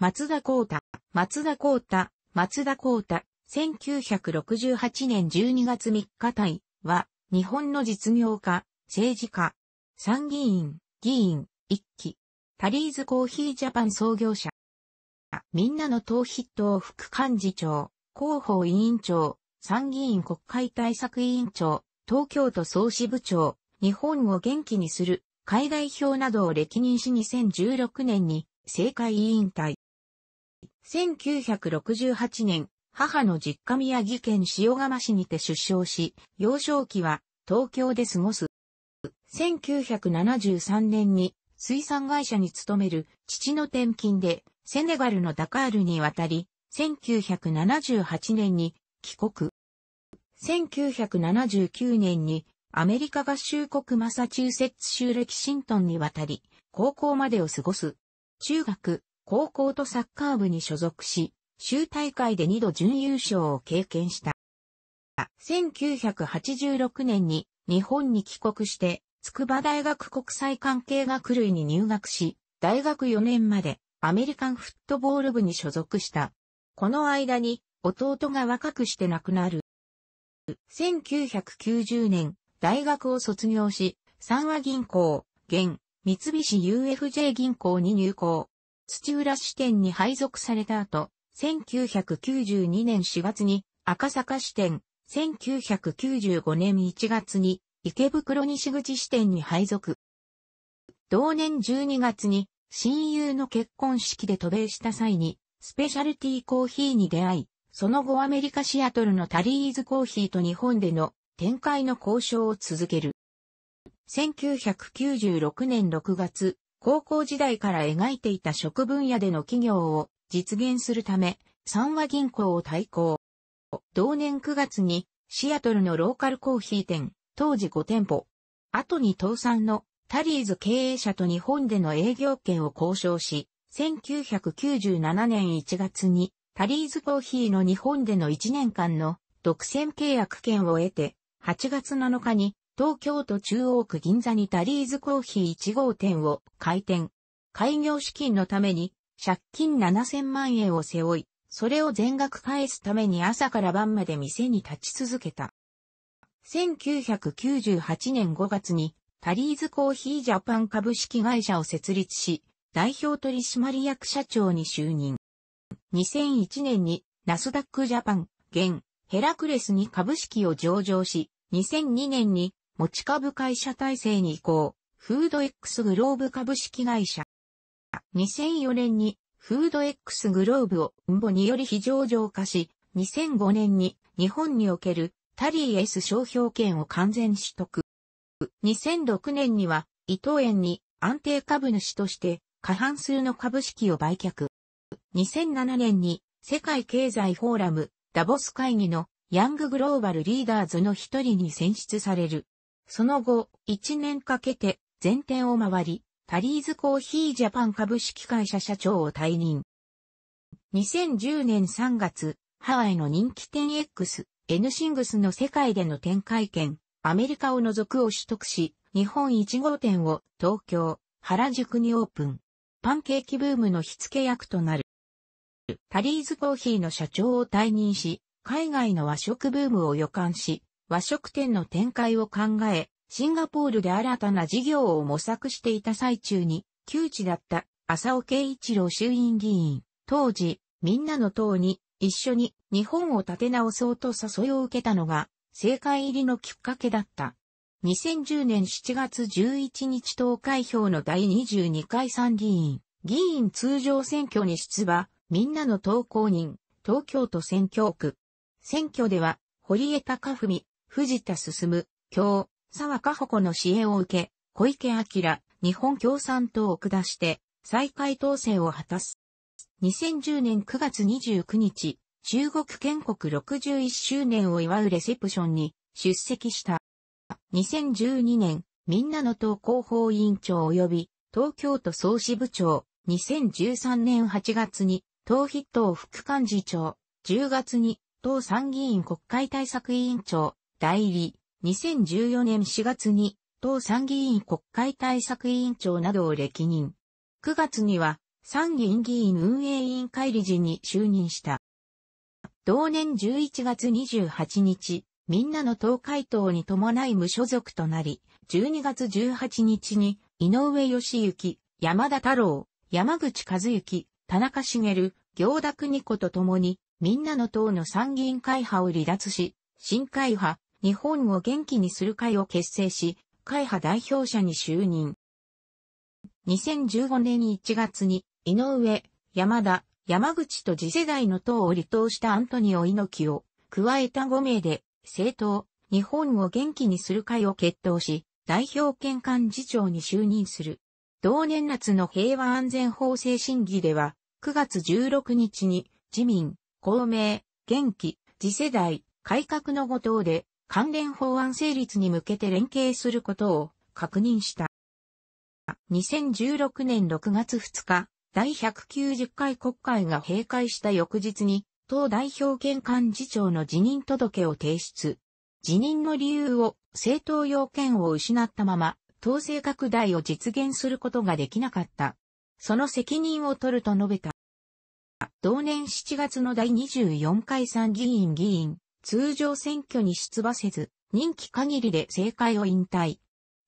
松田光太、松田光太、松田光太、1968年12月3日体は、日本の実業家、政治家、参議院、議員、一期、タリーズコーヒージャパン創業者、みんなの党筆頭副幹事長、広報委員長、参議院国会対策委員長、東京都総支部長、日本を元気にする、海外表などを歴任し2016年に政界委員会、1968年、母の実家宮城県塩釜市にて出生し、幼少期は東京で過ごす。1973年に水産会社に勤める父の転勤でセネガルのダカールに渡り、1978年に帰国。1979年にアメリカ合衆国マサチューセッツ州レキシントンに渡り、高校までを過ごす。中学、高校とサッカー部に所属し、州大会で2度準優勝を経験した。1986年に日本に帰国して、筑波大学国際関係学類に入学し、大学4年までアメリカンフットボール部に所属した。この間に弟が若くして亡くなる。1990年、大学を卒業し、三和銀行、現、三菱 UFJ 銀行に入行。土浦支店に配属された後、1992年4月に赤坂支店、1995年1月に池袋西口支店に配属。同年12月に親友の結婚式で渡米した際にスペシャルティーコーヒーに出会い、その後アメリカシアトルのタリーズコーヒーと日本での展開の交渉を続ける。1996年6月、高校時代から描いていた食分野での企業を実現するため、三和銀行を対抗。同年9月にシアトルのローカルコーヒー店、当時5店舗。後に倒産のタリーズ経営者と日本での営業権を交渉し、1997年1月にタリーズコーヒーの日本での1年間の独占契約権を得て、8月7日に東京都中央区銀座にタリーズコーヒー1号店を開店。開業資金のために借金7000万円を背負い、それを全額返すために朝から晩まで店に立ち続けた。1998年5月にタリーズコーヒージャパン株式会社を設立し、代表取締役社長に就任。2001年にナスダックジャパン、現、ヘラクレスに株式を上場し、2002年に持ち株会社体制に移行、フード X グローブ株式会社。2004年にフード X グローブを運母により非上場化し、2005年に日本におけるタリー S 商標権を完全取得。2006年には伊藤園に安定株主として過半数の株式を売却。2007年に世界経済フォーラムダボス会議のヤンググローバルリーダーズの一人に選出される。その後、1年かけて全店を回り、タリーズコーヒージャパン株式会社社長を退任。2010年3月、ハワイの人気店 X、N シングスの世界での展開権、アメリカを除くを取得し、日本1号店を東京、原宿にオープン。パンケーキブームの火付け役となる。タリーズコーヒーの社長を退任し、海外の和食ブームを予感し、和食店の展開を考え、シンガポールで新たな事業を模索していた最中に、窮地だった浅尾慶一郎衆院議員、当時、みんなの党に一緒に日本を立て直そうと誘いを受けたのが、政界入りのきっかけだった。2010年7月11日投開票の第22回参議院、議員通常選挙に出馬、みんなの党公認、東京都選挙区。選挙では、堀江貴文、藤田進、京、沢加穂子の支援を受け、小池晃、日本共産党を下して、再開統制を果たす。2010年9月29日、中国建国61周年を祝うレセプションに出席した。2012年、みんなの党広報委員長及び東京都総支部長、2013年8月に党筆頭副幹事長、10月に党参議院国会対策委員長、代理、2014年4月に、党参議院国会対策委員長などを歴任。9月には、参議院議員運営委員会理事に就任した。同年11月28日、みんなの党会党に伴い無所属となり、12月18日に、井上義行、山田太郎、山口和幸、田中茂、行田邦子と共に、みんなの党の参議院会派を離脱し、新会派、日本を元気にする会を結成し、会派代表者に就任。2015年1月に、井上、山田、山口と次世代の党を離党したアントニオ猪木を加えた5名で、政党、日本を元気にする会を決闘し、代表権幹事長に就任する。同年夏の平和安全法制審議では、9月16日に自民、公明、元気、次世代、改革の5党で関連法案成立に向けて連携することを確認した。2016年6月2日、第190回国会が閉会した翌日に、党代表兼幹事長の辞任届を提出。辞任の理由を政党要件を失ったまま、党勢拡大を実現することができなかった。その責任を取ると述べた。同年7月の第24回参議院議員、通常選挙に出馬せず、任期限りで政界を引退。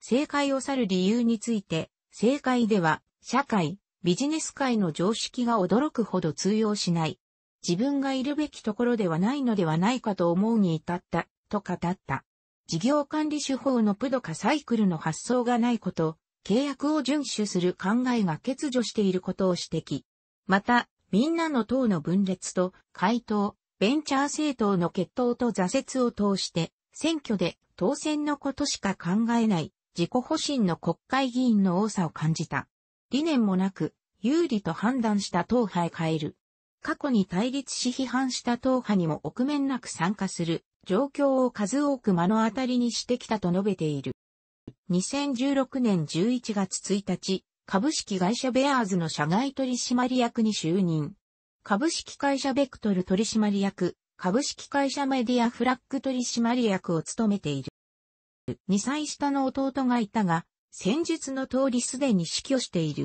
政界を去る理由について、政界では、社会、ビジネス界の常識が驚くほど通用しない。自分がいるべきところではないのではないかと思うに至った、と語った。事業管理手法のプドカサイクルの発想がないこと、契約を遵守する考えが欠如していることを指摘。また、みんなの党の分裂と回答、ベンチャー政党の決闘と挫折を通して、選挙で当選のことしか考えない自己保身の国会議員の多さを感じた。理念もなく、有利と判断した党派へ変える。過去に対立し批判した党派にも臆面なく参加する状況を数多く目の当たりにしてきたと述べている。2016年11月1日、株式会社ベアーズの社外取締役に就任。株式会社ベクトル取締役、株式会社メディアフラッグ取締役を務めている。2歳下の弟がいたが、戦術の通りすでに死去している。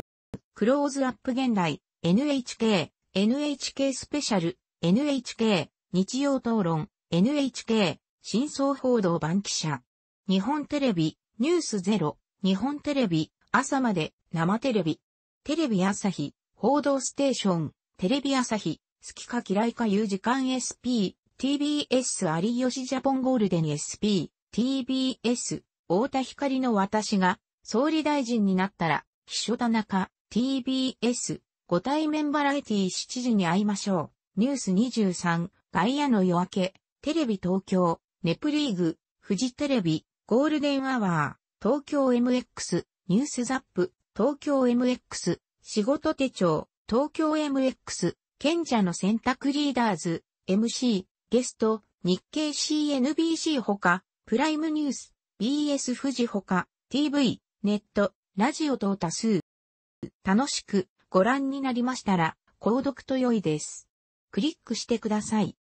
クローズアップ現代、NHK、NHK スペシャル、NHK、日曜討論、NHK、真相報道番記者。日本テレビ、ニュースゼロ、日本テレビ、朝まで、生テレビ。テレビ朝日、報道ステーション、テレビ朝日、好きか嫌いか言う時間 SP、TBS 有吉ジャポンゴールデン SP、TBS、大田光の私が、総理大臣になったら、秘書田中、TBS、ご対面バラエティ7時に会いましょう。ニュース23、外野の夜明け、テレビ東京、ネプリーグ、フジテレビ、ゴールデンアワー、東京 MX、ニュースザップ、東京 MX、仕事手帳、東京 MX、賢者の選択リーダーズ、MC、ゲスト、日経 CNBC ほか、プライムニュース、BS 富士ほか、TV、ネット、ラジオ等多数。楽しくご覧になりましたら、購読と良いです。クリックしてください。